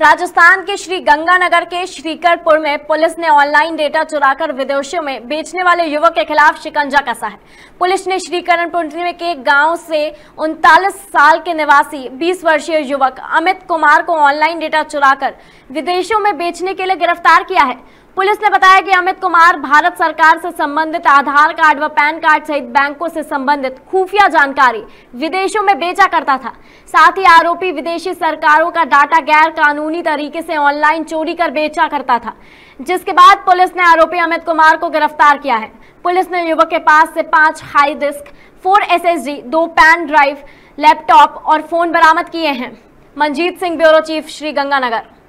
राजस्थान के श्री गंगानगर के श्रीकरपुर में पुलिस ने ऑनलाइन डेटा चुराकर विदेशों में बेचने वाले युवक के खिलाफ शिकंजा कसा है पुलिस ने श्रीकरणपुर के गांव से उनतालीस साल के निवासी 20 वर्षीय युवक अमित कुमार को ऑनलाइन डेटा चुराकर विदेशों में बेचने के लिए गिरफ्तार किया है पुलिस ने बताया कि अमित कुमार भारत सरकार से संबंधित आधार कार्ड व पैन कार्ड सहित बैंकों से संबंधित खुफिया जानकारी विदेशों में बेचा करता था साथ ही आरोपी विदेशी सरकारों का डाटा गैर कानूनी तरीके से ऑनलाइन चोरी कर बेचा करता था जिसके बाद पुलिस ने आरोपी अमित कुमार को गिरफ्तार किया है पुलिस ने युवक के पास से पांच हाई डिस्क फोर एस दो पैन ड्राइव लैपटॉप और फोन बरामद किए हैं मंजीत सिंह ब्यूरो चीफ श्री गंगानगर